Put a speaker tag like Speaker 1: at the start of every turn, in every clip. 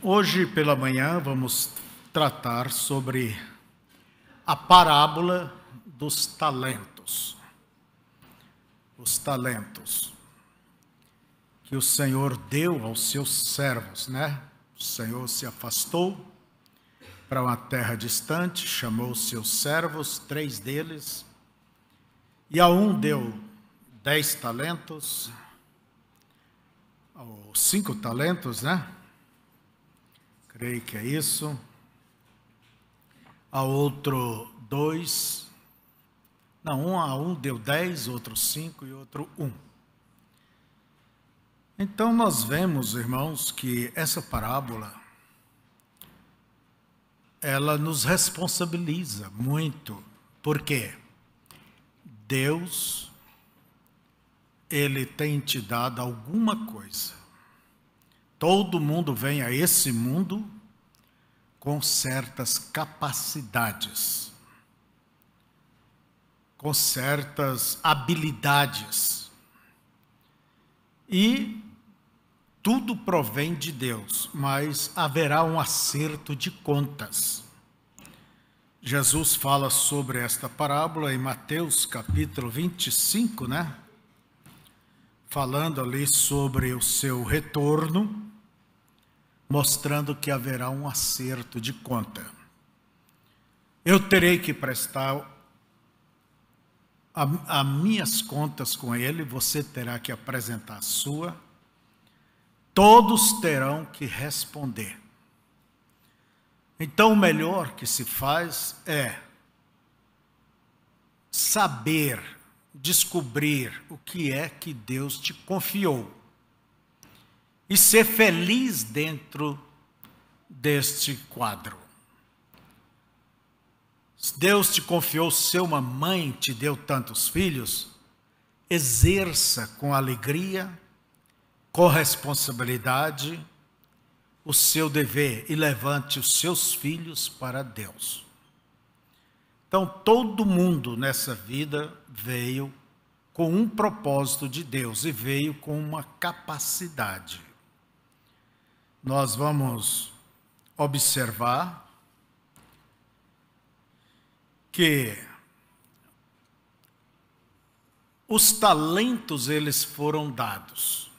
Speaker 1: Hoje pela manhã vamos tratar sobre a parábola dos talentos. Os talentos que o Senhor deu aos seus servos, né? O Senhor se afastou para uma terra distante, chamou os seus servos, três deles, e a um deu dez talentos, ou cinco talentos, né? Creio que é isso. A outro dois. Não, um a um deu dez, outro cinco e outro um. Então nós vemos, irmãos, que essa parábola ela nos responsabiliza muito. Por quê? Deus ele tem te dado alguma coisa. Todo mundo vem a esse mundo com certas capacidades, com certas habilidades. E tudo provém de Deus, mas haverá um acerto de contas. Jesus fala sobre esta parábola em Mateus capítulo 25, né? Falando ali sobre o seu retorno mostrando que haverá um acerto de conta. Eu terei que prestar as minhas contas com ele, você terá que apresentar a sua. Todos terão que responder. Então, o melhor que se faz é saber, descobrir o que é que Deus te confiou e ser feliz dentro deste quadro. Deus te confiou ser uma mãe, te deu tantos filhos, exerça com alegria, com responsabilidade, o seu dever e levante os seus filhos para Deus. Então, todo mundo nessa vida veio com um propósito de Deus e veio com uma capacidade nós vamos observar que os talentos eles foram dados.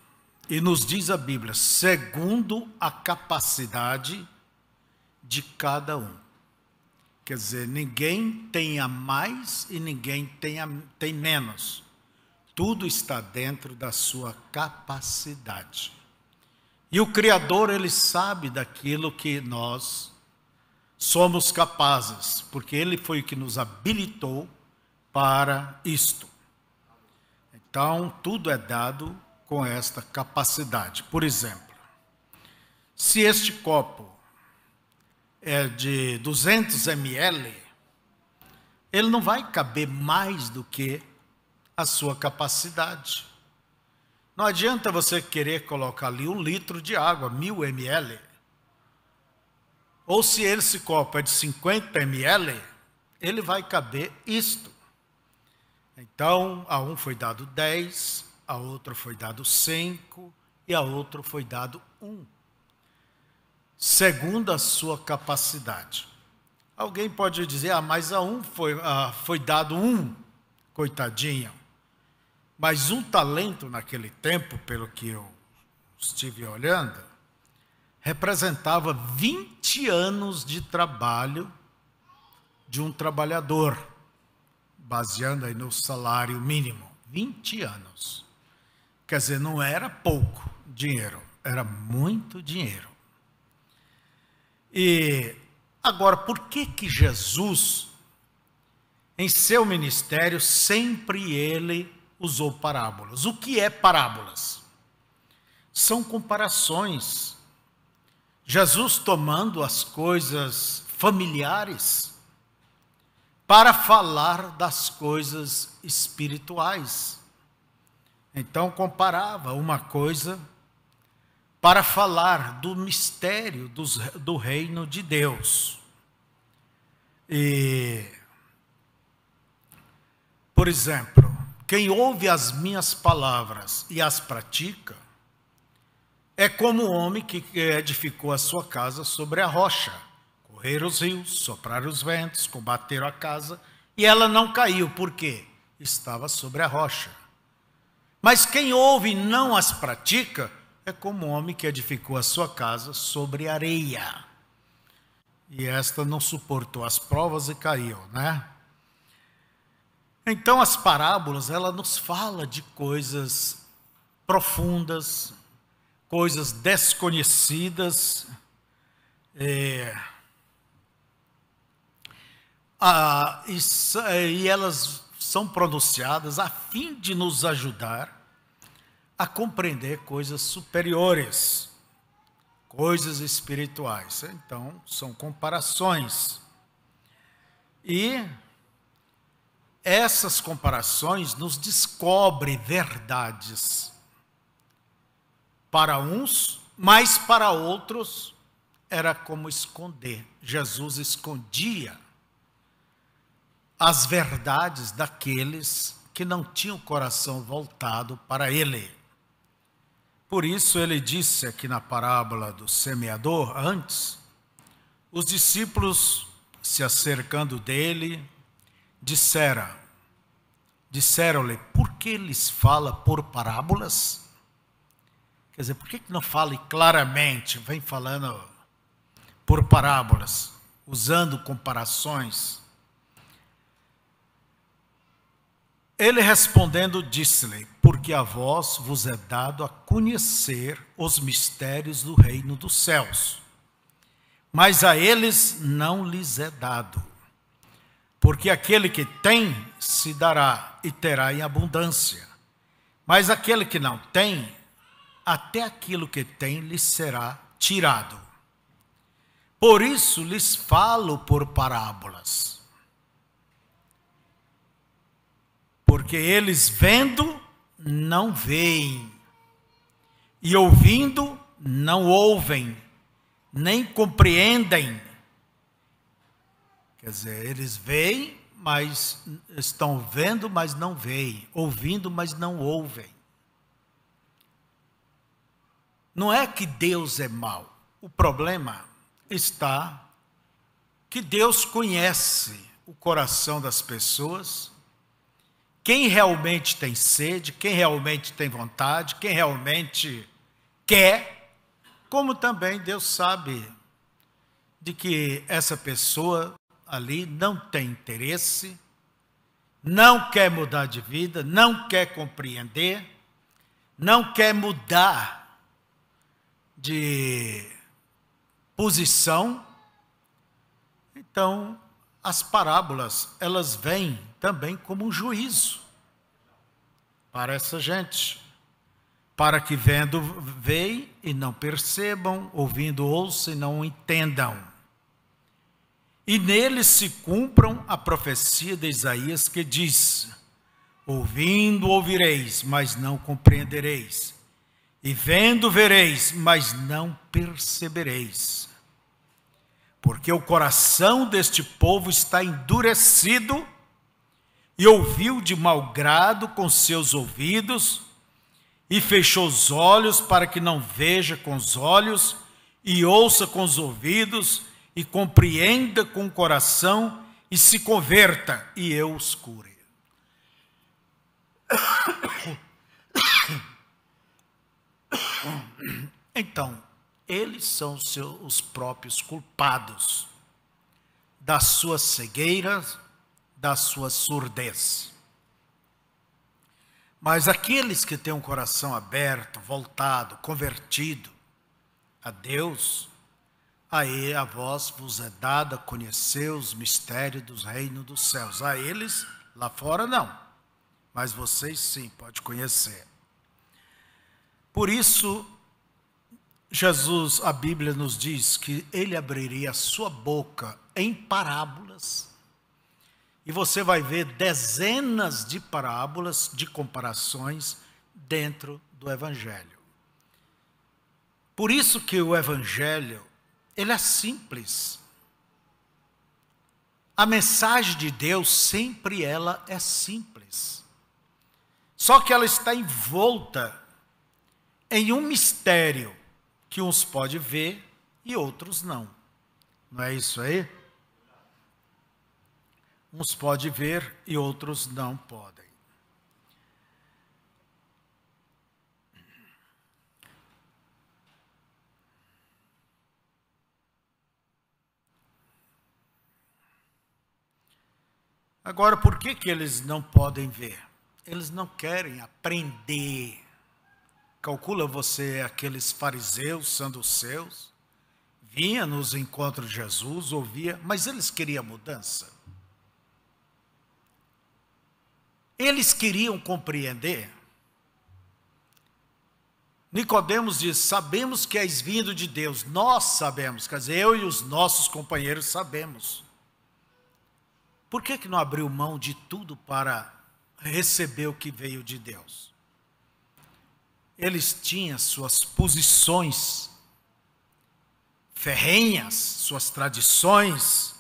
Speaker 1: E nos diz a Bíblia, segundo a capacidade de cada um. Quer dizer, ninguém tenha mais e ninguém tenha, tem menos. Tudo está dentro da sua capacidade. E o Criador, ele sabe daquilo que nós somos capazes, porque ele foi o que nos habilitou para isto. Então, tudo é dado com esta capacidade. Por exemplo, se este copo é de 200 ml, ele não vai caber mais do que a sua capacidade. Não adianta você querer colocar ali um litro de água, mil ml. Ou se esse copo é de 50 ml, ele vai caber isto. Então, a um foi dado 10, a outro foi dado 5 e a outro foi dado 1. Segundo a sua capacidade. Alguém pode dizer, ah, mas a um foi, ah, foi dado um, coitadinho. Mas um talento naquele tempo, pelo que eu estive olhando, representava 20 anos de trabalho de um trabalhador, baseando aí no salário mínimo. 20 anos. Quer dizer, não era pouco dinheiro, era muito dinheiro. E agora, por que que Jesus, em seu ministério, sempre ele usou parábolas. O que é parábolas? São comparações. Jesus tomando as coisas familiares para falar das coisas espirituais. Então comparava uma coisa para falar do mistério dos, do reino de Deus. E, por exemplo, quem ouve as minhas palavras e as pratica, é como o homem que edificou a sua casa sobre a rocha. Correram os rios, sopraram os ventos, combateram a casa, e ela não caiu, porque estava sobre a rocha. Mas quem ouve e não as pratica, é como o homem que edificou a sua casa sobre areia. E esta não suportou as provas e caiu, né? Então as parábolas, ela nos fala de coisas profundas, coisas desconhecidas. É, a, e, é, e elas são pronunciadas a fim de nos ajudar a compreender coisas superiores, coisas espirituais. Então, são comparações. E essas comparações nos descobrem verdades. Para uns, mas para outros era como esconder. Jesus escondia as verdades daqueles que não tinham o coração voltado para ele. Por isso ele disse aqui na parábola do semeador, antes, os discípulos se acercando dele, dissera, disseram-lhe, por que lhes fala por parábolas? Quer dizer, por que, que não fale claramente, vem falando por parábolas, usando comparações? Ele respondendo disse-lhe: Porque a vós vos é dado a conhecer os mistérios do reino dos céus, mas a eles não lhes é dado. Porque aquele que tem se dará e terá em abundância. Mas aquele que não tem, até aquilo que tem lhe será tirado. Por isso lhes falo por parábolas. Porque eles vendo, não veem, e ouvindo, não ouvem, nem compreendem Quer dizer, eles veem, mas estão vendo, mas não veem, ouvindo, mas não ouvem. Não é que Deus é mau. O problema está que Deus conhece o coração das pessoas, quem realmente tem sede, quem realmente tem vontade, quem realmente quer, como também Deus sabe de que essa pessoa ali, não tem interesse, não quer mudar de vida, não quer compreender, não quer mudar de posição. Então, as parábolas, elas vêm também como um juízo para essa gente, para que vendo, veem e não percebam, ouvindo, ouçam e não entendam e nele se cumpram a profecia de Isaías que diz: Ouvindo ouvireis, mas não compreendereis, e vendo vereis, mas não percebereis. Porque o coração deste povo está endurecido e ouviu de mau grado com seus ouvidos e fechou os olhos para que não veja com os olhos e ouça com os ouvidos e compreenda com o coração e se converta, e eu os cure. Então, eles são seus, os próprios culpados da sua cegueira, da sua surdez. Mas aqueles que têm um coração aberto, voltado, convertido a Deus, Aí a vós vos é dada conhecer os mistérios dos reinos dos céus. A eles, lá fora, não. Mas vocês sim pode conhecer. Por isso, Jesus, a Bíblia nos diz que ele abriria a sua boca em parábolas. E você vai ver dezenas de parábolas, de comparações dentro do Evangelho. Por isso que o Evangelho ele é simples. A mensagem de Deus sempre ela é simples. Só que ela está envolta em um mistério que uns pode ver e outros não. Não é isso aí? Uns pode ver e outros não podem. Agora, por que, que eles não podem ver? Eles não querem aprender. Calcula você aqueles fariseus seus, vinha nos encontros de Jesus, ouvia, mas eles queriam mudança. Eles queriam compreender. Nicodemos diz: "Sabemos que és vindo de Deus, nós sabemos, quer dizer, eu e os nossos companheiros sabemos. Por que, que não abriu mão de tudo para receber o que veio de Deus? Eles tinham suas posições ferrenhas, suas tradições,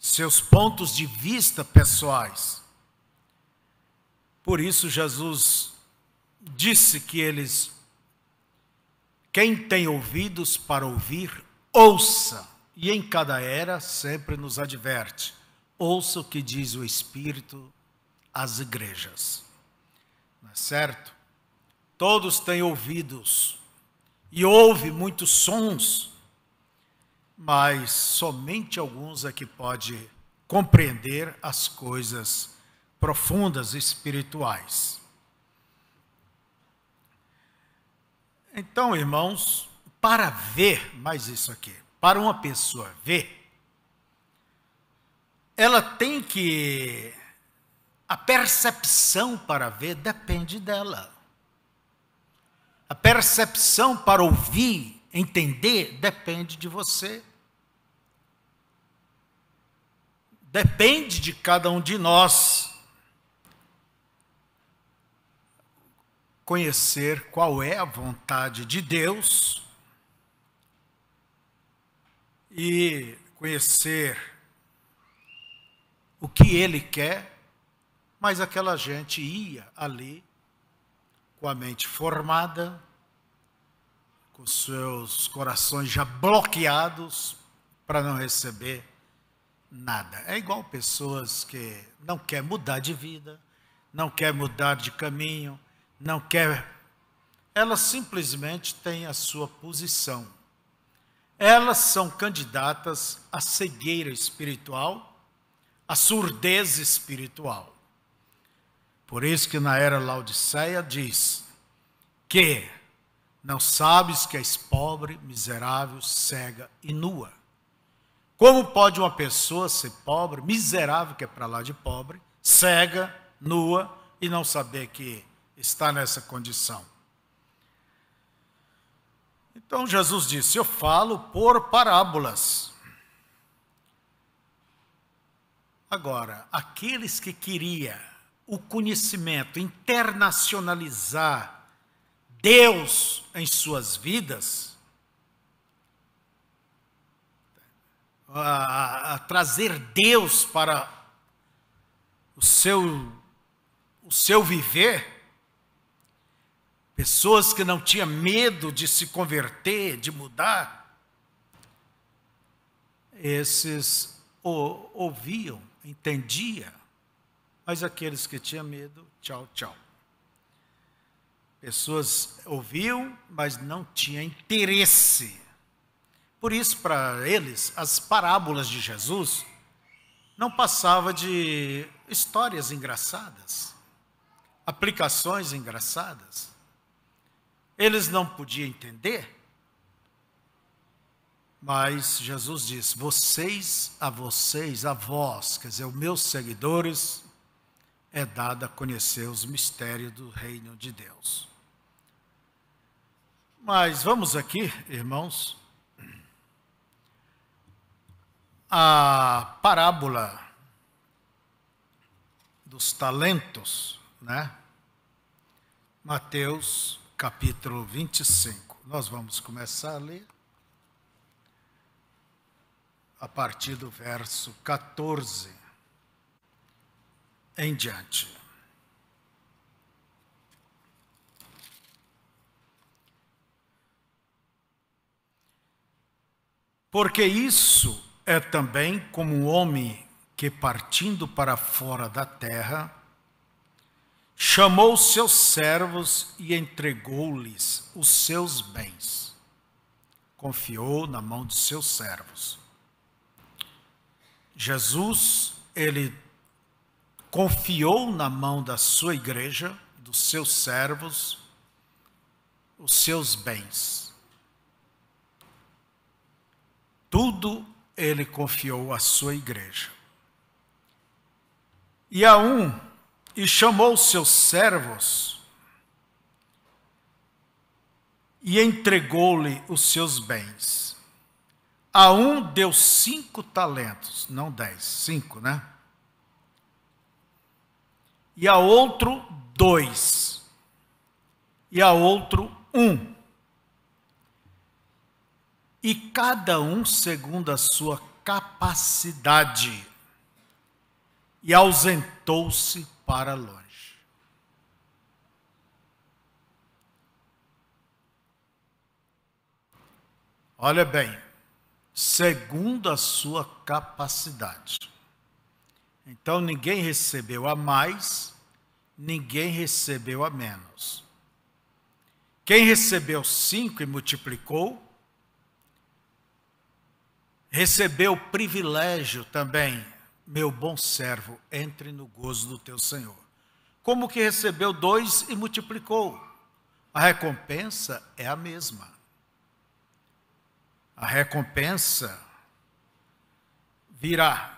Speaker 1: seus pontos de vista pessoais. Por isso, Jesus disse que eles, quem tem ouvidos para ouvir, ouça, e em cada era sempre nos adverte. Ouça o que diz o Espírito às igrejas. Não é certo? Todos têm ouvidos e ouve muitos sons, mas somente alguns é que pode compreender as coisas profundas espirituais. Então, irmãos, para ver mais isso aqui, para uma pessoa ver, ela tem que. A percepção para ver depende dela. A percepção para ouvir, entender, depende de você. Depende de cada um de nós conhecer qual é a vontade de Deus e conhecer o que ele quer, mas aquela gente ia ali com a mente formada, com seus corações já bloqueados para não receber nada. É igual pessoas que não quer mudar de vida, não quer mudar de caminho, não quer elas simplesmente têm a sua posição. Elas são candidatas à cegueira espiritual a surdez espiritual. Por isso que na era Laodiceia diz que não sabes que és pobre, miserável, cega e nua. Como pode uma pessoa ser pobre, miserável, que é para lá de pobre, cega, nua e não saber que está nessa condição? Então Jesus disse: Eu falo por parábolas. Agora, aqueles que queria o conhecimento, internacionalizar Deus em suas vidas, a, a trazer Deus para o seu, o seu viver, pessoas que não tinham medo de se converter, de mudar, esses ouviam entendia, mas aqueles que tinham medo, tchau, tchau. Pessoas ouviam, mas não tinham interesse. Por isso, para eles, as parábolas de Jesus não passava de histórias engraçadas, aplicações engraçadas. Eles não podiam entender, mas Jesus diz: vocês a vocês, a vós, quer dizer, os meus seguidores, é dada a conhecer os mistérios do reino de Deus. Mas vamos aqui, irmãos, a parábola dos talentos, né? Mateus capítulo 25. Nós vamos começar a ler a partir do verso 14 em diante. Porque isso é também como o homem que, partindo para fora da terra, chamou seus servos e entregou-lhes os seus bens. Confiou na mão de seus servos. Jesus, ele confiou na mão da sua igreja, dos seus servos, os seus bens. Tudo ele confiou à sua igreja. E a um, e chamou seus servos, e entregou-lhe os seus bens. A um deu cinco talentos, não dez, cinco, né? E a outro, dois. E a outro, um. E cada um segundo a sua capacidade. E ausentou-se para longe. Olha bem, segundo a sua capacidade. Então ninguém recebeu a mais, ninguém recebeu a menos. Quem recebeu cinco e multiplicou, recebeu privilégio também, meu bom servo, entre no gozo do teu Senhor. Como que recebeu dois e multiplicou? A recompensa é a mesma a recompensa virá.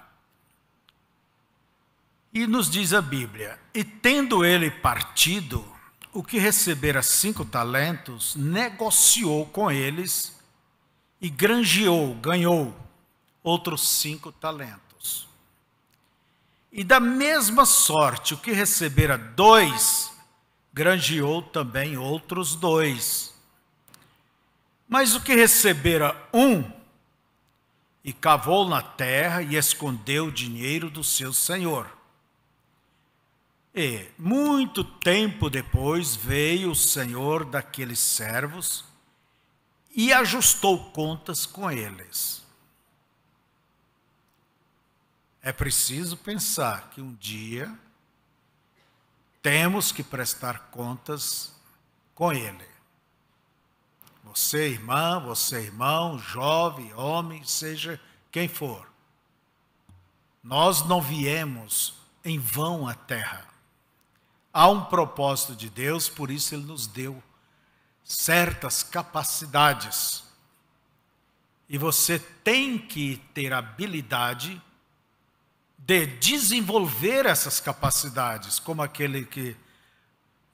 Speaker 1: E nos diz a Bíblia: E tendo ele partido, o que recebera cinco talentos, negociou com eles e granjeou, ganhou outros cinco talentos. E da mesma sorte, o que recebera dois, granjeou também outros dois. Mas o que recebera um, e cavou na terra e escondeu o dinheiro do seu senhor. E, muito tempo depois, veio o senhor daqueles servos e ajustou contas com eles. É preciso pensar que um dia temos que prestar contas com ele. Você, irmã, você, irmão, jovem, homem, seja quem for. Nós não viemos em vão à terra. Há um propósito de Deus, por isso ele nos deu certas capacidades. E você tem que ter habilidade de desenvolver essas capacidades, como aquele que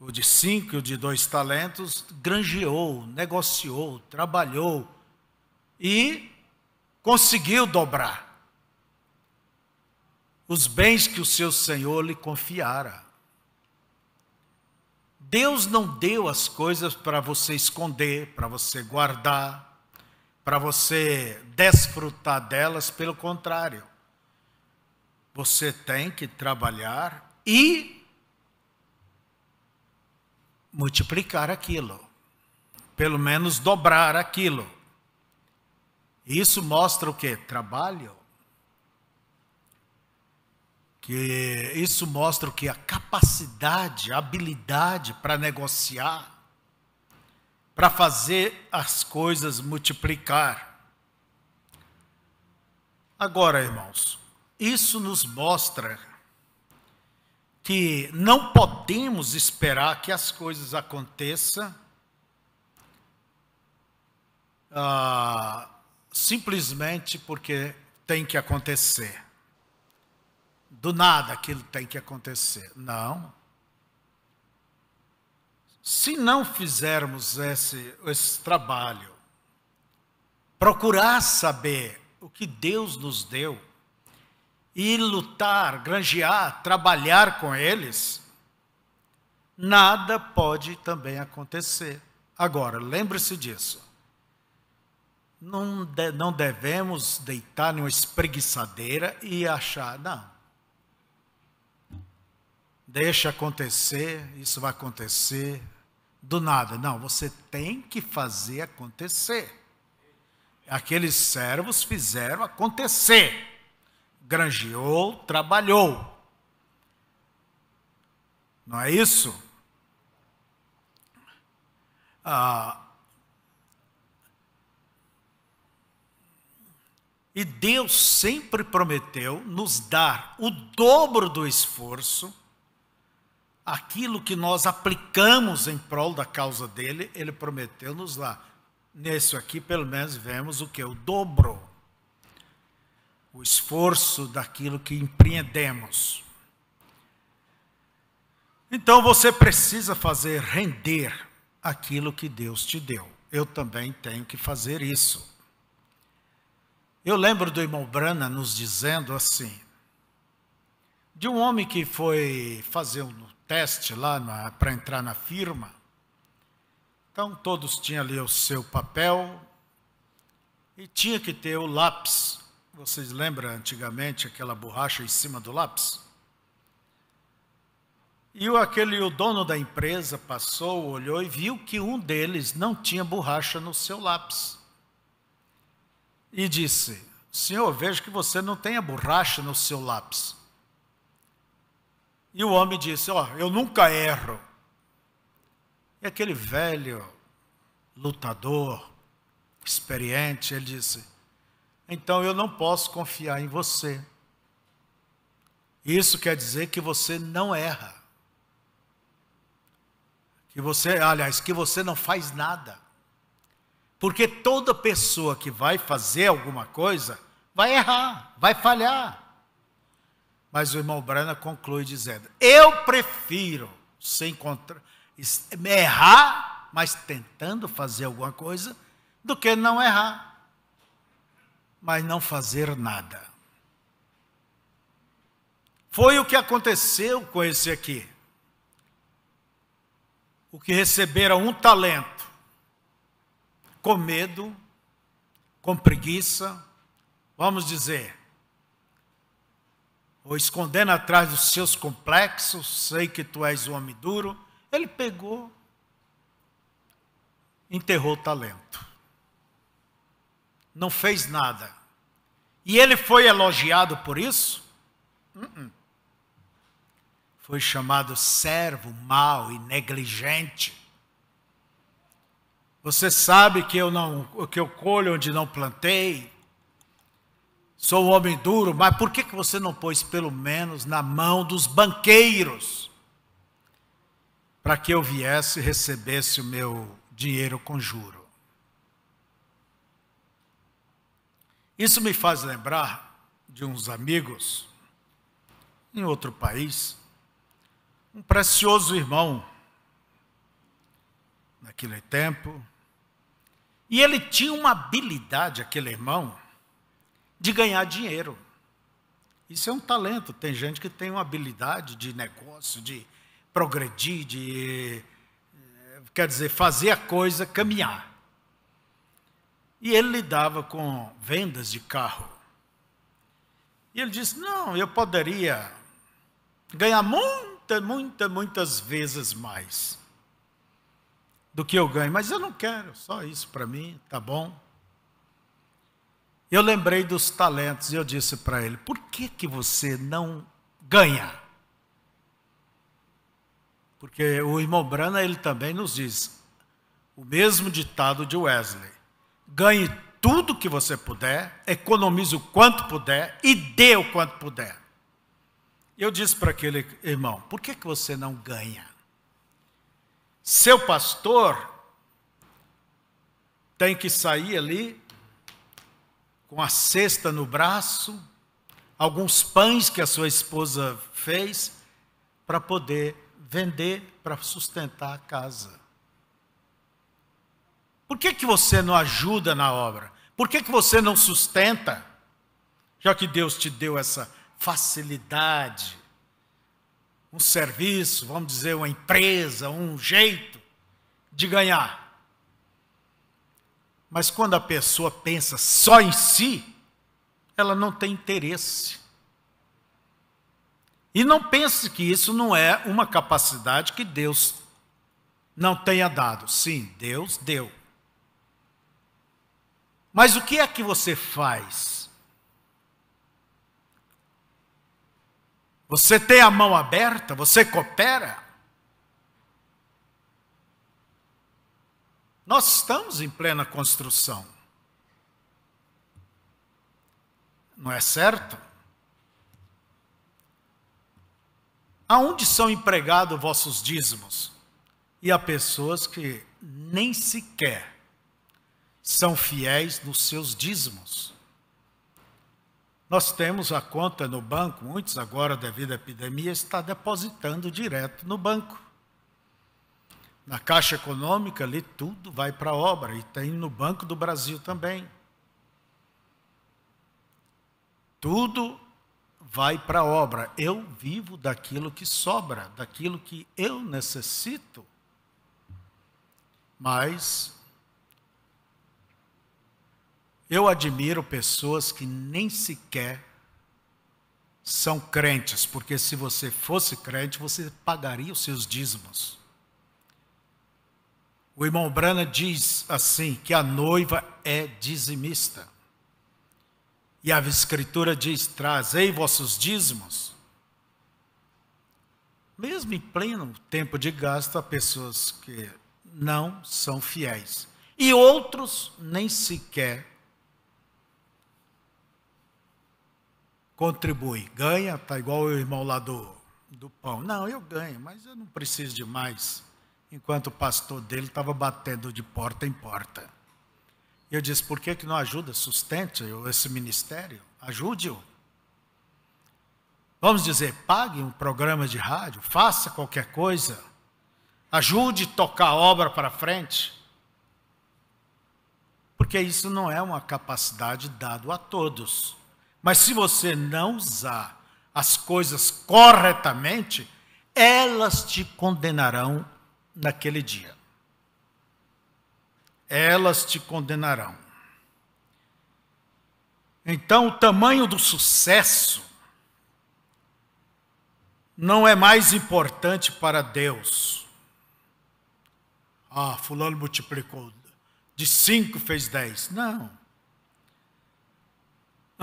Speaker 1: o de cinco, o de dois talentos, granjeou, negociou, trabalhou e conseguiu dobrar os bens que o seu Senhor lhe confiara. Deus não deu as coisas para você esconder, para você guardar, para você desfrutar delas, pelo contrário. Você tem que trabalhar e multiplicar aquilo, pelo menos dobrar aquilo. Isso mostra o que? Trabalho. Que isso mostra o que? A capacidade, a habilidade para negociar, para fazer as coisas multiplicar. Agora, irmãos, isso nos mostra que não podemos esperar que as coisas aconteçam ah, simplesmente porque tem que acontecer. Do nada aquilo tem que acontecer. Não. Se não fizermos esse, esse trabalho, procurar saber o que Deus nos deu, e lutar, granjear, trabalhar com eles, nada pode também acontecer. Agora, lembre-se disso. Não, de, não devemos deitar numa espreguiçadeira e achar, não. Deixa acontecer, isso vai acontecer do nada. Não, você tem que fazer acontecer. Aqueles servos fizeram acontecer granjeou, trabalhou. Não é isso? Ah, e Deus sempre prometeu nos dar o dobro do esforço, aquilo que nós aplicamos em prol da causa dele, ele prometeu nos dar. Nesse aqui, pelo menos, vemos o que? O dobro o esforço daquilo que empreendemos. Então você precisa fazer render aquilo que Deus te deu. Eu também tenho que fazer isso. Eu lembro do irmão Brana nos dizendo assim: de um homem que foi fazer um teste lá para entrar na firma. Então todos tinham ali o seu papel e tinha que ter o lápis vocês lembram antigamente aquela borracha em cima do lápis? E aquele, o dono da empresa passou, olhou e viu que um deles não tinha borracha no seu lápis. E disse: Senhor, vejo que você não tem a borracha no seu lápis. E o homem disse: Ó, oh, eu nunca erro. E aquele velho lutador, experiente, ele disse: então eu não posso confiar em você. Isso quer dizer que você não erra. Que você, aliás, que você não faz nada. Porque toda pessoa que vai fazer alguma coisa vai errar, vai falhar. Mas o irmão Brana conclui dizendo: Eu prefiro se encontrar, errar, mas tentando fazer alguma coisa, do que não errar mas não fazer nada. Foi o que aconteceu com esse aqui. O que recebera um talento, com medo, com preguiça, vamos dizer, ou escondendo atrás dos seus complexos, sei que tu és um homem duro, ele pegou, enterrou o talento não fez nada. E ele foi elogiado por isso? Uh -uh. Foi chamado servo, mau e negligente. Você sabe que eu não, que eu colho onde não plantei. Sou um homem duro, mas por que, que você não pôs pelo menos na mão dos banqueiros? Para que eu viesse e recebesse o meu dinheiro com juro. Isso me faz lembrar de uns amigos em outro país, um precioso irmão naquele tempo, e ele tinha uma habilidade, aquele irmão, de ganhar dinheiro. Isso é um talento. Tem gente que tem uma habilidade de negócio, de progredir, de eh, quer dizer, fazer a coisa caminhar. E ele lidava com vendas de carro. E ele disse: Não, eu poderia ganhar muita, muita, muitas vezes mais do que eu ganho, mas eu não quero, só isso para mim, tá bom? Eu lembrei dos talentos e eu disse para ele: Por que, que você não ganha? Porque o irmão Brana, ele também nos diz o mesmo ditado de Wesley: ganhe tudo que você puder, economize o quanto puder e dê o quanto puder. Eu disse para aquele irmão: por que, que você não ganha? Seu pastor tem que sair ali com a cesta no braço, alguns pães que a sua esposa fez, para poder vender para sustentar a casa. Por que, que você não ajuda na obra? Por que, que você não sustenta? Já que Deus te deu essa facilidade, um serviço, vamos dizer, uma empresa, um jeito de ganhar. Mas quando a pessoa pensa só em si, ela não tem interesse. E não pense que isso não é uma capacidade que Deus não tenha dado. Sim, Deus deu. Mas o que é que você faz? Você tem a mão aberta? Você coopera? Nós estamos em plena construção. Não é certo? Aonde são empregados vossos dízimos? E há pessoas que nem sequer são fiéis nos seus dízimos. Nós temos a conta no banco, muitos agora, devido à epidemia, está depositando direto no banco. Na Caixa Econômica, ali tudo vai para a obra, e tem no Banco do Brasil também. Tudo vai para a obra. Eu vivo daquilo que sobra, daquilo que eu necessito. Mas eu admiro pessoas que nem sequer são crentes, porque se você fosse crente, você pagaria os seus dízimos. O irmão Brana diz assim: que a noiva é dizimista. E a Escritura diz: trazei vossos dízimos. Mesmo em pleno tempo de gasto, há pessoas que não são fiéis. E outros nem sequer contribui, ganha, tá igual o irmão lá do, do pão. Não, eu ganho, mas eu não preciso de mais. Enquanto o pastor dele estava batendo de porta em porta. Eu disse, por que, que não ajuda? Sustente esse ministério, ajude-o. Vamos dizer, pague um programa de rádio, faça qualquer coisa, ajude a tocar a obra para frente. Porque isso não é uma capacidade dada a todos. Mas se você não usar as coisas corretamente, elas te condenarão naquele dia. Elas te condenarão. Então, o tamanho do sucesso não é mais importante para Deus. Ah, Fulano multiplicou, de cinco fez dez. Não.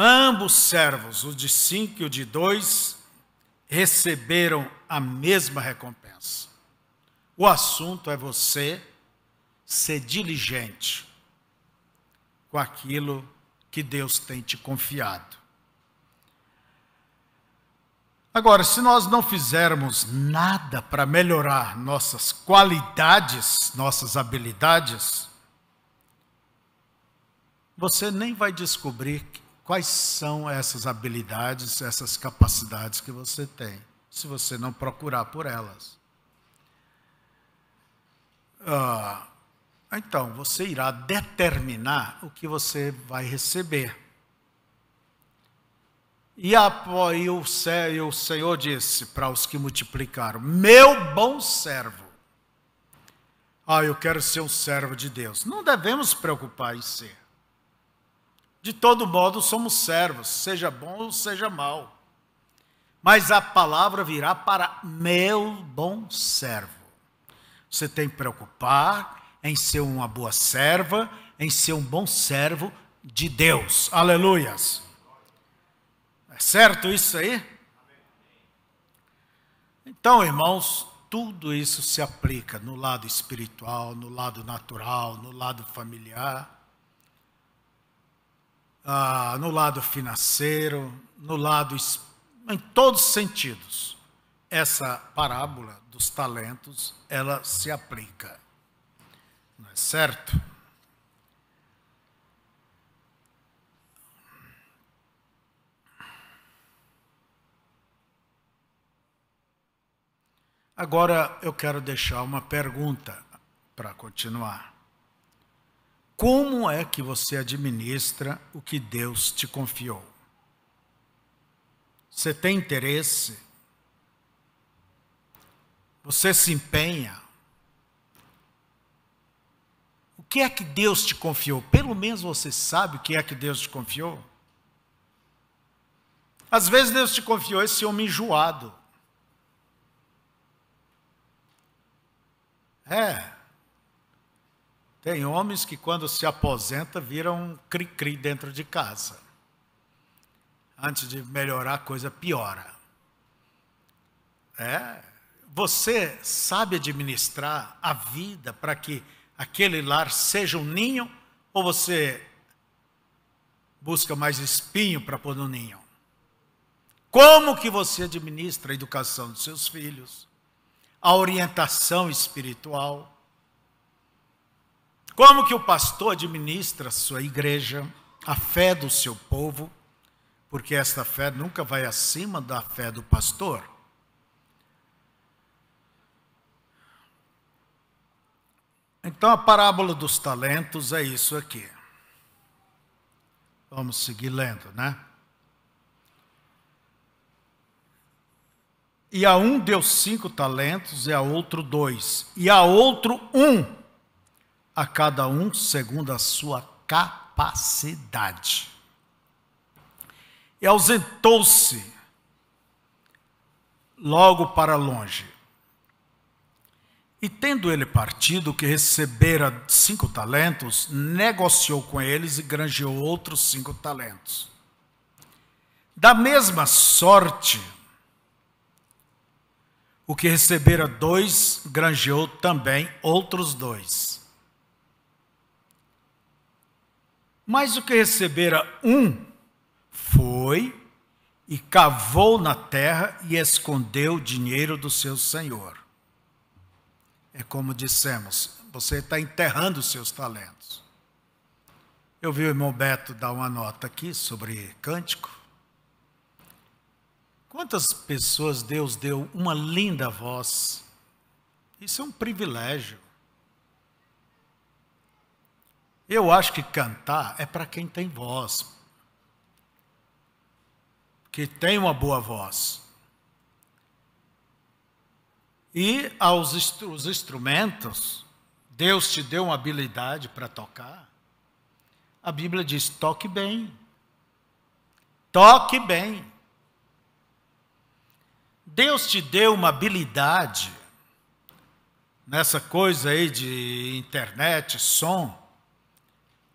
Speaker 1: Ambos servos, o de cinco e o de dois, receberam a mesma recompensa. O assunto é você ser diligente com aquilo que Deus tem te confiado. Agora, se nós não fizermos nada para melhorar nossas qualidades, nossas habilidades, você nem vai descobrir Quais são essas habilidades, essas capacidades que você tem, se você não procurar por elas? Ah, então, você irá determinar o que você vai receber. E, a, e, o, e o Senhor disse para os que multiplicaram: Meu bom servo. Ah, eu quero ser um servo de Deus. Não devemos preocupar em ser. De todo modo, somos servos, seja bom ou seja mal. Mas a palavra virá para meu bom servo. Você tem que preocupar em ser uma boa serva, em ser um bom servo de Deus. Aleluias. É certo isso aí? Então, irmãos, tudo isso se aplica no lado espiritual, no lado natural, no lado familiar ah, no lado financeiro, no lado em todos os sentidos. Essa parábola dos talentos, ela se aplica. Não é certo? Agora eu quero deixar uma pergunta para continuar. Como é que você administra o que Deus te confiou? Você tem interesse? Você se empenha? O que é que Deus te confiou? Pelo menos você sabe o que é que Deus te confiou? Às vezes Deus te confiou esse homem enjoado. É. Tem homens que, quando se aposenta, viram cri-cri dentro de casa. Antes de melhorar, a coisa piora. É, você sabe administrar a vida para que aquele lar seja um ninho ou você busca mais espinho para pôr no ninho? Como que você administra a educação dos seus filhos? A orientação espiritual? Como que o pastor administra a sua igreja, a fé do seu povo, porque esta fé nunca vai acima da fé do pastor. Então a parábola dos talentos é isso aqui. Vamos seguir lendo, né? E a um deu cinco talentos, e a outro dois, e a outro um a cada um segundo a sua capacidade. E ausentou-se logo para longe. E tendo ele partido, que recebera cinco talentos, negociou com eles e granjeou outros cinco talentos. Da mesma sorte, o que recebera dois, granjeou também outros dois. Mas o que recebera um, foi e cavou na terra e escondeu o dinheiro do seu senhor. É como dissemos, você está enterrando os seus talentos. Eu vi o irmão Beto dar uma nota aqui sobre cântico. Quantas pessoas Deus deu uma linda voz? Isso é um privilégio. Eu acho que cantar é para quem tem voz, que tem uma boa voz. E aos os instrumentos, Deus te deu uma habilidade para tocar. A Bíblia diz: toque bem. Toque bem. Deus te deu uma habilidade nessa coisa aí de internet, som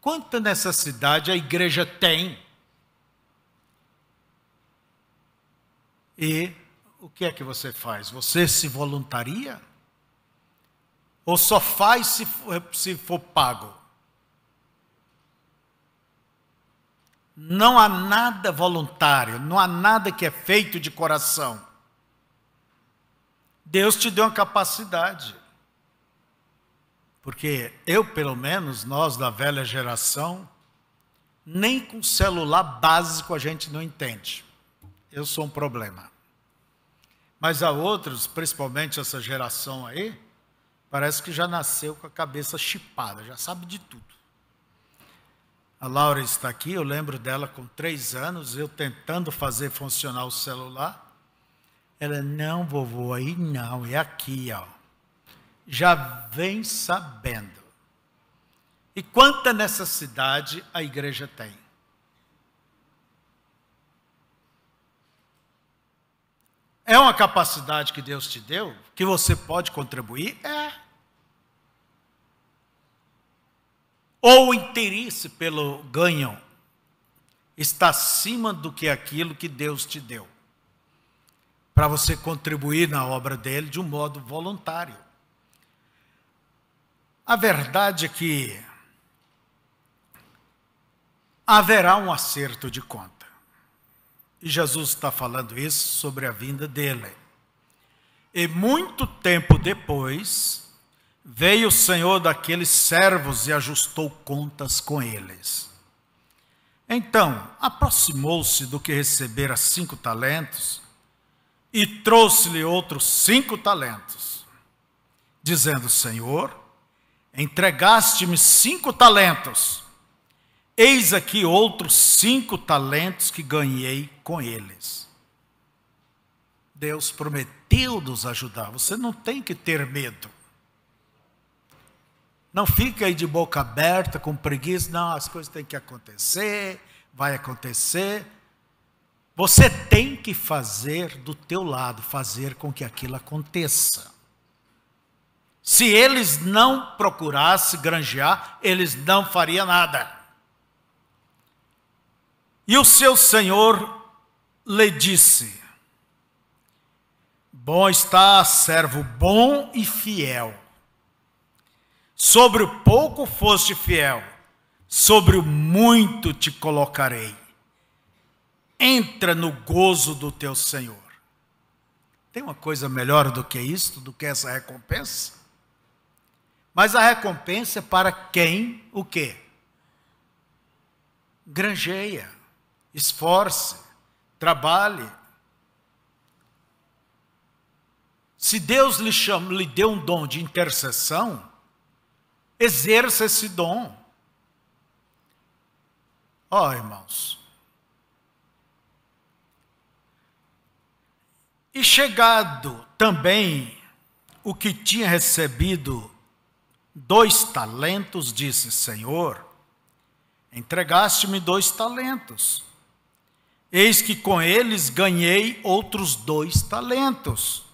Speaker 1: Quanta necessidade a igreja tem? E o que é que você faz? Você se voluntaria? Ou só faz se for, se for pago? Não há nada voluntário, não há nada que é feito de coração. Deus te deu uma capacidade. Porque eu, pelo menos, nós da velha geração, nem com celular básico a gente não entende. Eu sou um problema. Mas há outros, principalmente essa geração aí, parece que já nasceu com a cabeça chipada, já sabe de tudo. A Laura está aqui, eu lembro dela com três anos, eu tentando fazer funcionar o celular. Ela, não, vovô, aí não, é aqui, ó já vem sabendo. E quanta necessidade a igreja tem? É uma capacidade que Deus te deu, que você pode contribuir? É. Ou o interesse pelo ganho está acima do que aquilo que Deus te deu, para você contribuir na obra dele de um modo voluntário. A verdade é que haverá um acerto de conta. E Jesus está falando isso sobre a vinda dele. E muito tempo depois, veio o Senhor daqueles servos e ajustou contas com eles. Então, aproximou-se do que recebera cinco talentos e trouxe-lhe outros cinco talentos, dizendo: Senhor, Entregaste-me cinco talentos. Eis aqui outros cinco talentos que ganhei com eles. Deus prometeu nos ajudar. Você não tem que ter medo. Não fica aí de boca aberta, com preguiça. Não, as coisas têm que acontecer, vai acontecer. Você tem que fazer do teu lado, fazer com que aquilo aconteça. Se eles não procurassem granjear, eles não fariam nada. E o seu senhor lhe disse: Bom está, servo bom e fiel. Sobre o pouco foste fiel, sobre o muito te colocarei. Entra no gozo do teu Senhor. Tem uma coisa melhor do que isto, do que essa recompensa? Mas a recompensa é para quem o quê? Granjeia, esforce, trabalhe. Se Deus lhe, chama, lhe deu um dom de intercessão, exerça esse dom. Ó, oh, irmãos. E chegado também o que tinha recebido dois talentos, disse: Senhor, entregaste-me dois talentos. Eis que com eles ganhei outros dois talentos.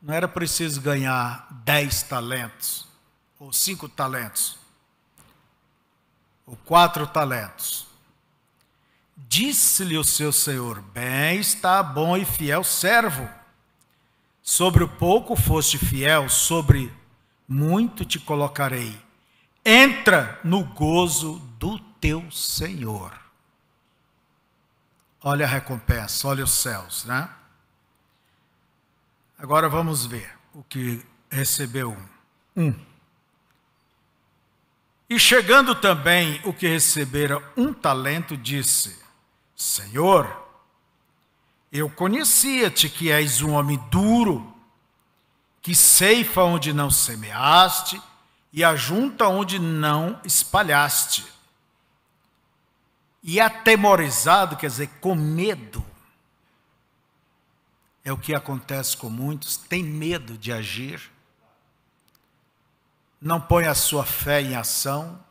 Speaker 1: Não era preciso ganhar dez talentos, ou cinco talentos, ou quatro talentos. Disse-lhe o seu senhor: Bem está, bom e fiel servo. Sobre o pouco foste fiel, sobre muito te colocarei. Entra no gozo do teu Senhor. Olha a recompensa, olha os céus, né? Agora vamos ver o que recebeu um. Um. E chegando também o que recebera um talento, disse: Senhor, eu conhecia-te que és um homem duro, que ceifa onde não semeaste e ajunta onde não espalhaste. E atemorizado, quer dizer, com medo. É o que acontece com muitos, tem medo de agir, não põe a sua fé em ação,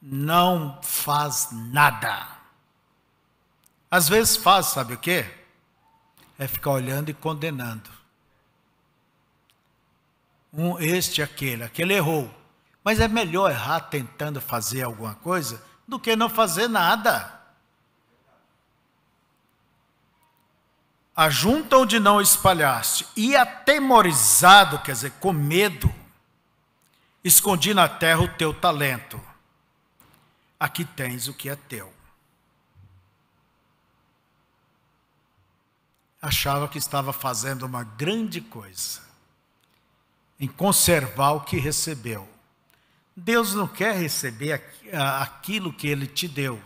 Speaker 1: não faz nada. Às vezes faz, sabe o quê? é ficar olhando e condenando. Um, este, aquele, aquele errou. Mas é melhor errar tentando fazer alguma coisa do que não fazer nada. Ajunta onde não espalhaste, e atemorizado, quer dizer, com medo, escondi na terra o teu talento. Aqui tens o que é teu. achava que estava fazendo uma grande coisa em conservar o que recebeu. Deus não quer receber aquilo que ele te deu.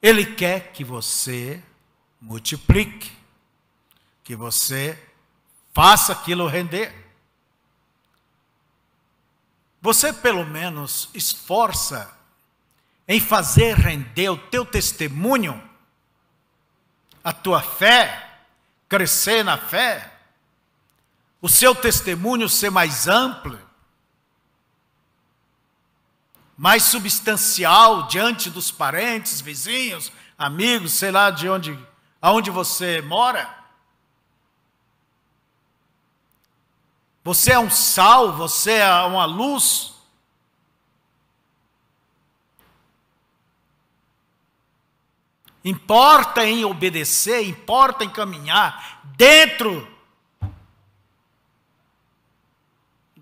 Speaker 1: Ele quer que você multiplique, que você faça aquilo render. Você pelo menos esforça em fazer render o teu testemunho a tua fé, crescer na fé, o seu testemunho ser mais amplo, mais substancial diante dos parentes, vizinhos, amigos, sei lá de onde, aonde você mora. Você é um sal, você é uma luz importa em obedecer, importa em caminhar dentro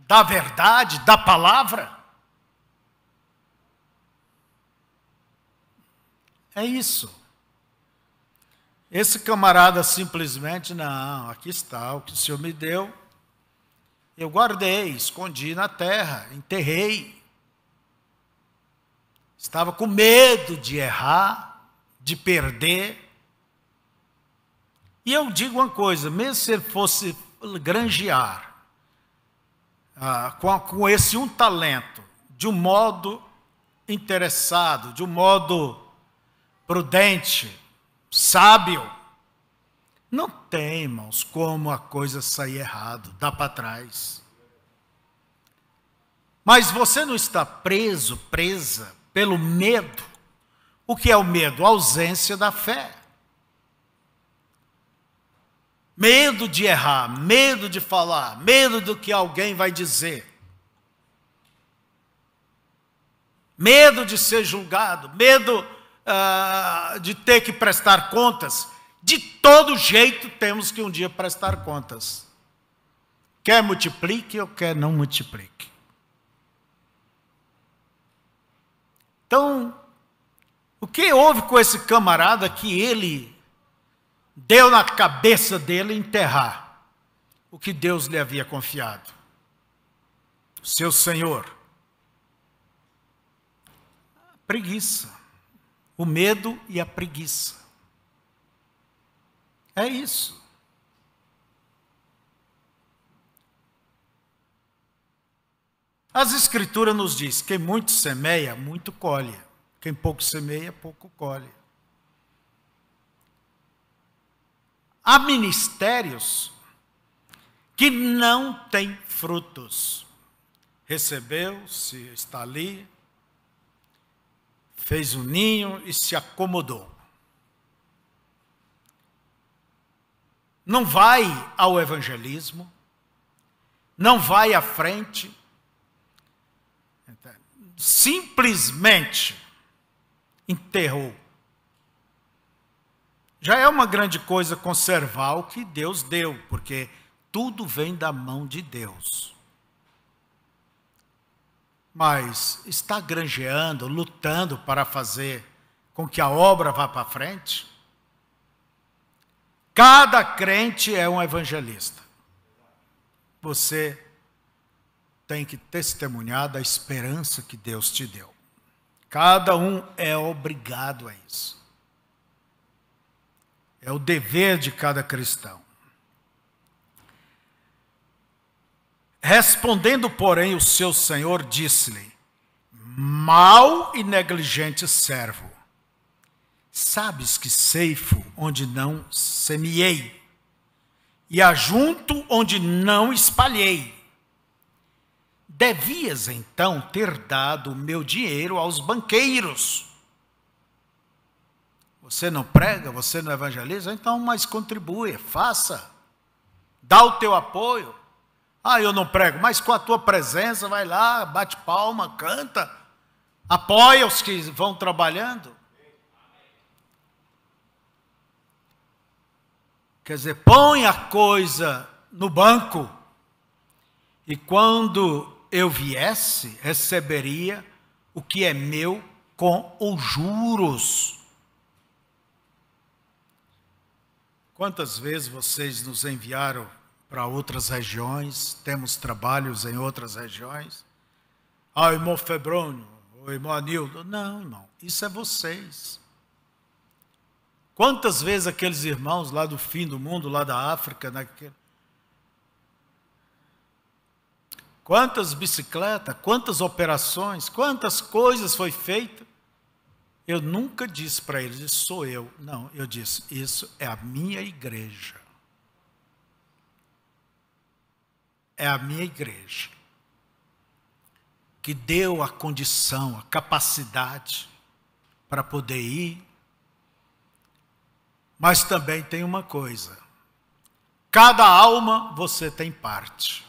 Speaker 1: da verdade, da palavra. É isso. Esse camarada simplesmente, não, aqui está o que o Senhor me deu. Eu guardei, escondi na terra, enterrei. Estava com medo de errar, de perder. E eu digo uma coisa: mesmo se ele fosse granjear ah, com, com esse um talento, de um modo interessado, de um modo prudente, sábio, não tem, irmãos, como a coisa sair errado, dá para trás. Mas você não está preso, presa pelo medo o que é o medo? A ausência da fé. Medo de errar, medo de falar, medo do que alguém vai dizer. Medo de ser julgado, medo ah, de ter que prestar contas. De todo jeito temos que um dia prestar contas. Quer multiplique ou quer não multiplique. Então, o que houve com esse camarada que ele deu na cabeça dele enterrar o que Deus lhe havia confiado? Seu Senhor. A preguiça. O medo e a preguiça. É isso. As Escrituras nos diz que muito semeia, muito colhe. Quem pouco semeia, pouco colhe. Há ministérios que não têm frutos. Recebeu, se está ali, fez um ninho e se acomodou. Não vai ao evangelismo, não vai à frente, simplesmente enterrou. Já é uma grande coisa conservar o que Deus deu, porque tudo vem da mão de Deus. Mas está granjeando, lutando para fazer com que a obra vá para frente? Cada crente é um evangelista. Você tem que testemunhar da esperança que Deus te deu. Cada um é obrigado a isso. É o dever de cada cristão. Respondendo, porém, o seu senhor disse-lhe: Mal e negligente servo, sabes que ceifo onde não semeei, e ajunto onde não espalhei. Devias então ter dado o meu dinheiro aos banqueiros. Você não prega, você não evangeliza, então mas contribua, faça. Dá o teu apoio. Ah, eu não prego, mas com a tua presença, vai lá, bate palma, canta. Apoia os que vão trabalhando. Quer dizer, põe a coisa no banco. E quando eu viesse, receberia o que é meu com os juros. Quantas vezes vocês nos enviaram para outras regiões, temos trabalhos em outras regiões? Ah, irmão Febrônio, o irmão Anildo. Não, irmão, isso é vocês. Quantas vezes aqueles irmãos lá do fim do mundo, lá da África, naquele, Quantas bicicletas, quantas operações, quantas coisas foi feita. Eu nunca disse para eles, sou eu. Não, eu disse, isso é a minha igreja. É a minha igreja que deu a condição, a capacidade para poder ir. Mas também tem uma coisa: cada alma você tem parte.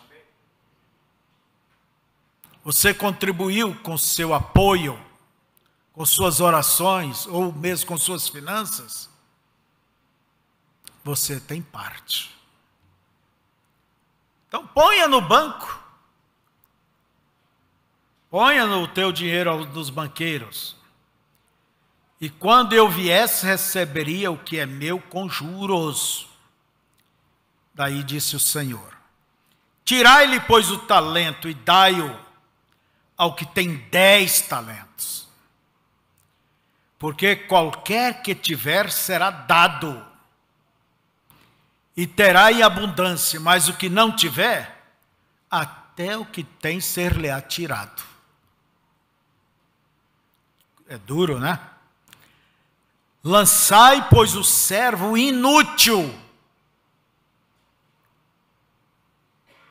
Speaker 1: Você contribuiu com seu apoio, com suas orações ou mesmo com suas finanças? Você tem parte. Então ponha no banco. Ponha o teu dinheiro dos banqueiros. E quando eu viesse, receberia o que é meu com juros. Daí disse o Senhor: Tirai-lhe, pois, o talento e dai-o ao que tem dez talentos. Porque qualquer que tiver será dado, e terá em abundância, mas o que não tiver, até o que tem ser-lhe atirado. É duro, né? Lançai, pois, o servo inútil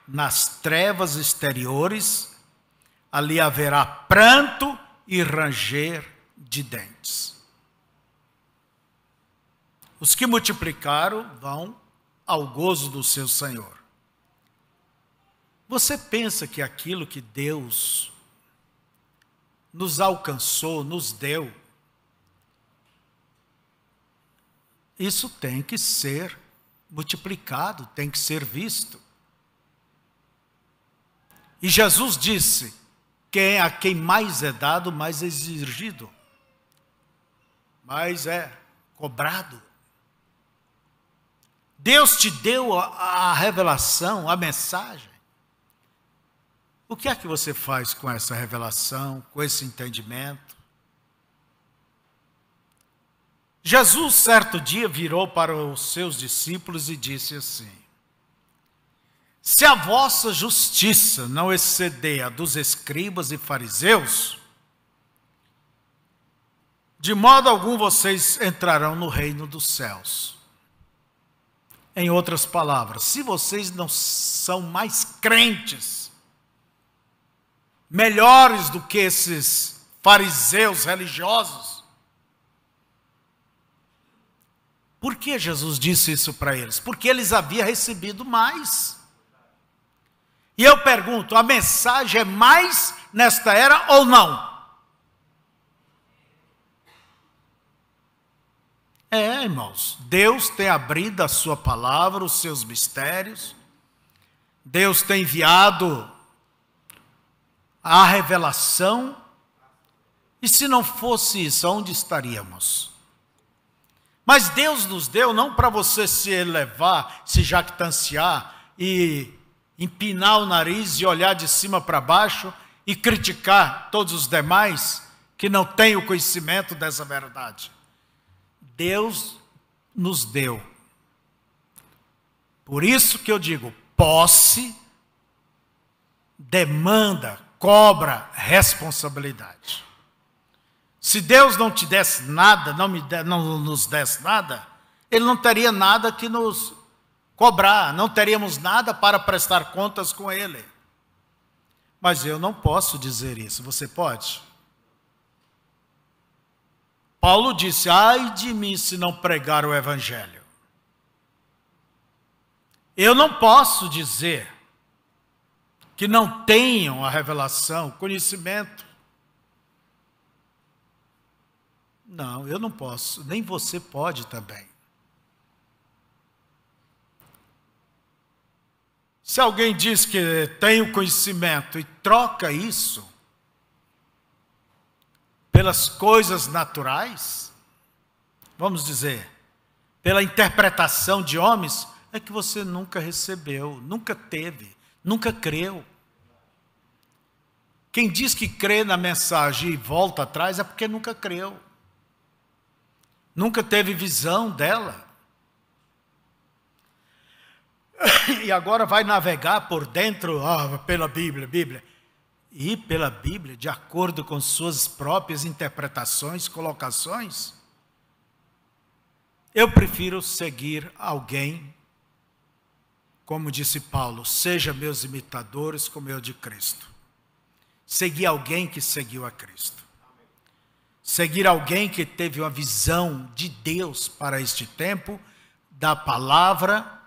Speaker 1: nas trevas exteriores ali haverá pranto e ranger de dentes. Os que multiplicaram vão ao gozo do seu Senhor. Você pensa que aquilo que Deus nos alcançou, nos deu, isso tem que ser multiplicado, tem que ser visto. E Jesus disse: quem a quem mais é dado, mais é exigido, mais é cobrado. Deus te deu a, a revelação, a mensagem. O que é que você faz com essa revelação, com esse entendimento? Jesus, certo dia, virou para os seus discípulos e disse assim: se a vossa justiça não exceder a dos escribas e fariseus, de modo algum vocês entrarão no reino dos céus. Em outras palavras, se vocês não são mais crentes, melhores do que esses fariseus religiosos, por que Jesus disse isso para eles? Porque eles haviam recebido mais. E eu pergunto: a mensagem é mais nesta era ou não? É, irmãos, Deus tem abrido a sua palavra, os seus mistérios. Deus tem enviado a revelação. E se não fosse isso, onde estaríamos? Mas Deus nos deu não para você se elevar, se jactanciar e empinar o nariz e olhar de cima para baixo e criticar todos os demais que não têm o conhecimento dessa verdade. Deus nos deu. Por isso que eu digo, posse demanda, cobra responsabilidade. Se Deus não te desse nada, não, me de, não nos desse nada, Ele não teria nada que nos cobrar, não teríamos nada para prestar contas com Ele. Mas eu não posso dizer isso, você pode? Paulo disse: ai de mim se não pregar o Evangelho. Eu não posso dizer que não tenham a revelação, o conhecimento. Não, eu não posso, nem você pode também. Se alguém diz que tem o conhecimento e troca isso pelas coisas naturais, vamos dizer, pela interpretação de homens, é que você nunca recebeu, nunca teve, nunca creu. Quem diz que crê na mensagem e volta atrás é porque nunca creu, nunca teve visão dela, e agora vai navegar por dentro pela Bíblia, Bíblia. E pela Bíblia, de acordo com suas próprias interpretações, colocações. Eu prefiro seguir alguém, como disse Paulo, seja meus imitadores como eu de Cristo. Seguir alguém que seguiu a Cristo. Seguir alguém que teve uma visão de Deus para este tempo, da palavra,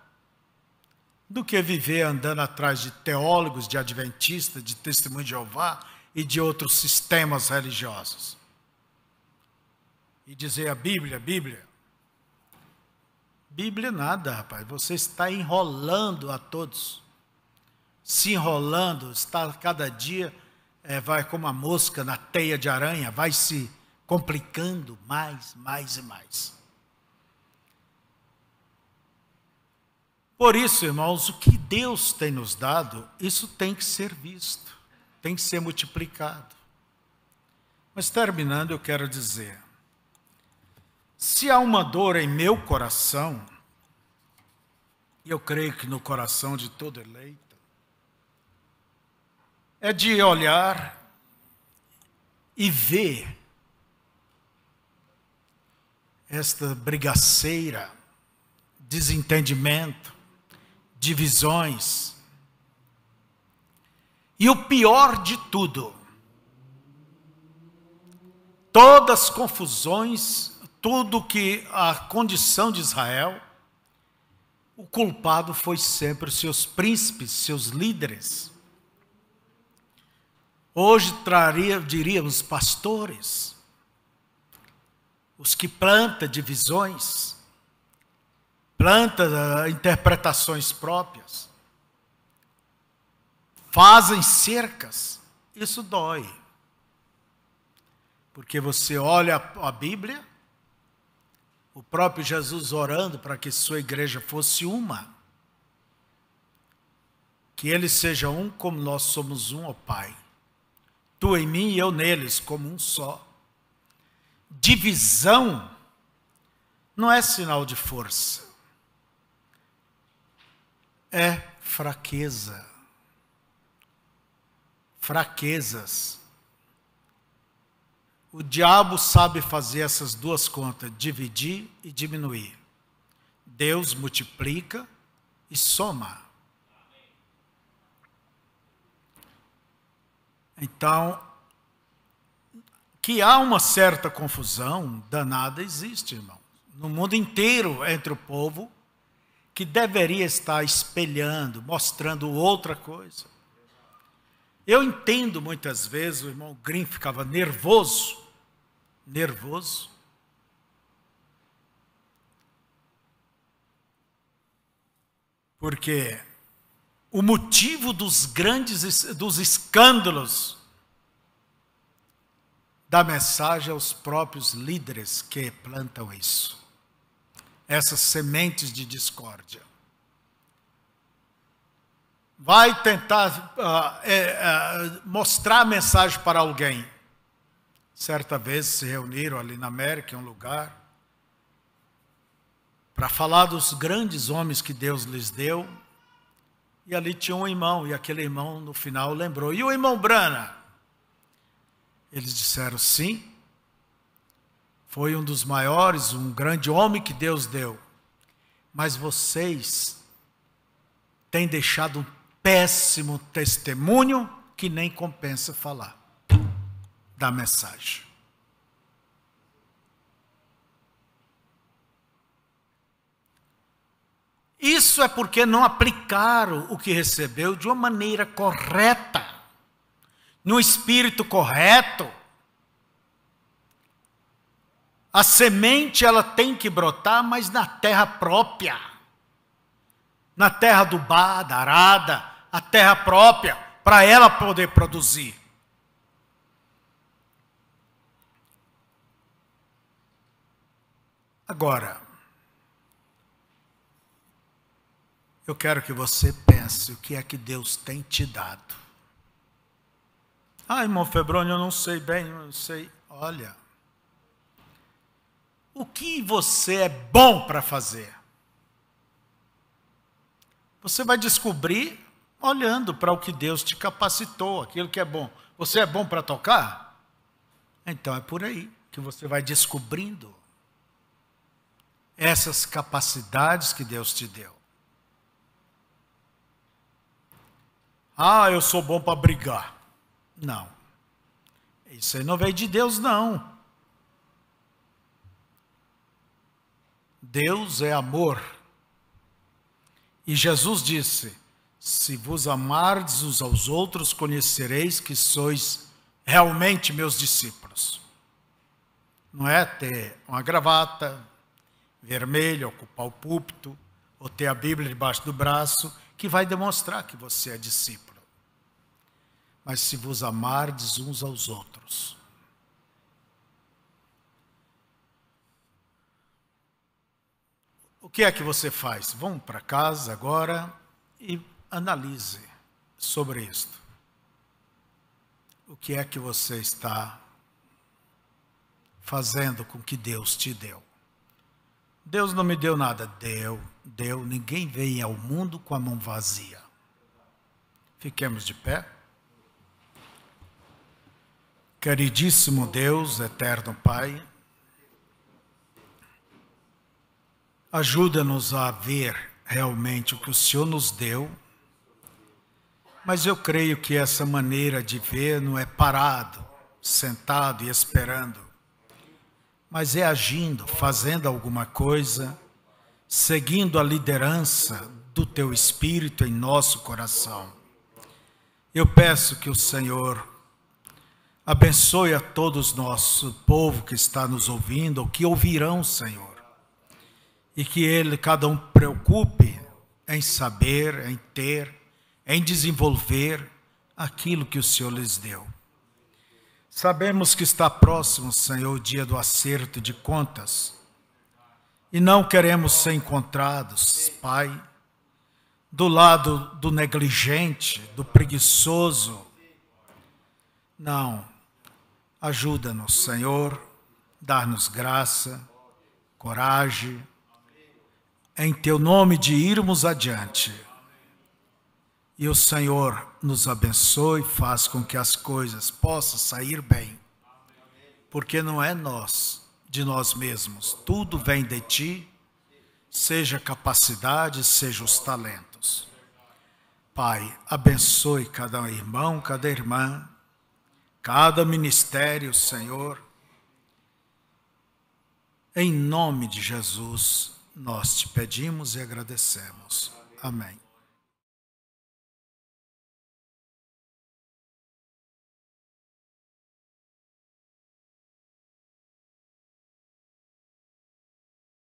Speaker 1: do que viver andando atrás de teólogos, de adventistas, de testemunho de Jeová e de outros sistemas religiosos. E dizer a Bíblia, Bíblia. Bíblia nada, rapaz. Você está enrolando a todos. Se enrolando, está cada dia, é, vai como a mosca na teia de aranha, vai se complicando mais, mais e mais. Por isso, irmãos, o que Deus tem nos dado, isso tem que ser visto, tem que ser multiplicado. Mas terminando, eu quero dizer: se há uma dor em meu coração, e eu creio que no coração de todo eleito, é de olhar e ver esta brigaceira, desentendimento, divisões. E o pior de tudo, todas as confusões, tudo que a condição de Israel, o culpado foi sempre os seus príncipes, seus líderes. Hoje traria, diríamos, pastores, os que plantam divisões, planta ah, interpretações próprias, fazem cercas, isso dói. Porque você olha a Bíblia, o próprio Jesus orando para que sua igreja fosse uma, que ele seja um como nós somos um, ó Pai. Tu em mim e eu neles, como um só. Divisão não é sinal de força é fraqueza. Fraquezas. O diabo sabe fazer essas duas contas, dividir e diminuir. Deus multiplica e soma. Então, que há uma certa confusão danada existe, irmão. No mundo inteiro, entre o povo que deveria estar espelhando, mostrando outra coisa. Eu entendo muitas vezes o irmão Green ficava nervoso, nervoso. Porque o motivo dos grandes dos escândalos da mensagem aos é próprios líderes que plantam isso essas sementes de discórdia. Vai tentar uh, é, uh, mostrar a mensagem para alguém. Certa vez se reuniram ali na América, em um lugar, para falar dos grandes homens que Deus lhes deu. E ali tinha um irmão, e aquele irmão no final lembrou. E o irmão Brana? Eles disseram sim, foi um dos maiores, um grande homem que Deus deu. Mas vocês têm deixado um péssimo testemunho que nem compensa falar da mensagem. Isso é porque não aplicaram o que recebeu de uma maneira correta, no espírito correto. A semente ela tem que brotar, mas na terra própria. Na terra do bar, da arada, a terra própria, para ela poder produzir. Agora, eu quero que você pense o que é que Deus tem te dado. Ah, irmão Febrônio, eu não sei bem, eu não sei. Olha, o que você é bom para fazer. Você vai descobrir olhando para o que Deus te capacitou, aquilo que é bom. Você é bom para tocar? Então é por aí que você vai descobrindo essas capacidades que Deus te deu. Ah, eu sou bom para brigar. Não. Isso aí não veio de Deus, não. Deus é amor. E Jesus disse: Se vos amardes uns aos outros, conhecereis que sois realmente meus discípulos. Não é ter uma gravata vermelha, ocupar o púlpito, ou ter a Bíblia debaixo do braço, que vai demonstrar que você é discípulo. Mas se vos amardes uns aos outros, que é que você faz? Vão para casa agora e analise sobre isto. O que é que você está fazendo com o que Deus te deu? Deus não me deu nada. Deu, deu. Ninguém vem ao mundo com a mão vazia. Fiquemos de pé. Queridíssimo Deus, eterno Pai, Ajuda-nos a ver realmente o que o Senhor nos deu, mas eu creio que essa maneira de ver não é parado, sentado e esperando, mas é agindo, fazendo alguma coisa, seguindo a liderança do teu espírito em nosso coração. Eu peço que o Senhor abençoe a todos nosso povo que está nos ouvindo, ou que ouvirão, Senhor e que ele, cada um, preocupe em saber, em ter, em desenvolver aquilo que o Senhor lhes deu. Sabemos que está próximo, Senhor, o dia do acerto de contas e não queremos ser encontrados, Pai, do lado do negligente, do preguiçoso. Não. Ajuda-nos, Senhor, dar-nos graça, coragem, em teu nome de irmos adiante. E o Senhor nos abençoe, faz com que as coisas possam sair bem. Porque não é nós, de nós mesmos, tudo vem de ti, seja capacidade, seja os talentos. Pai, abençoe cada irmão, cada irmã, cada ministério, Senhor. Em nome de Jesus, nós te pedimos e agradecemos. Amém.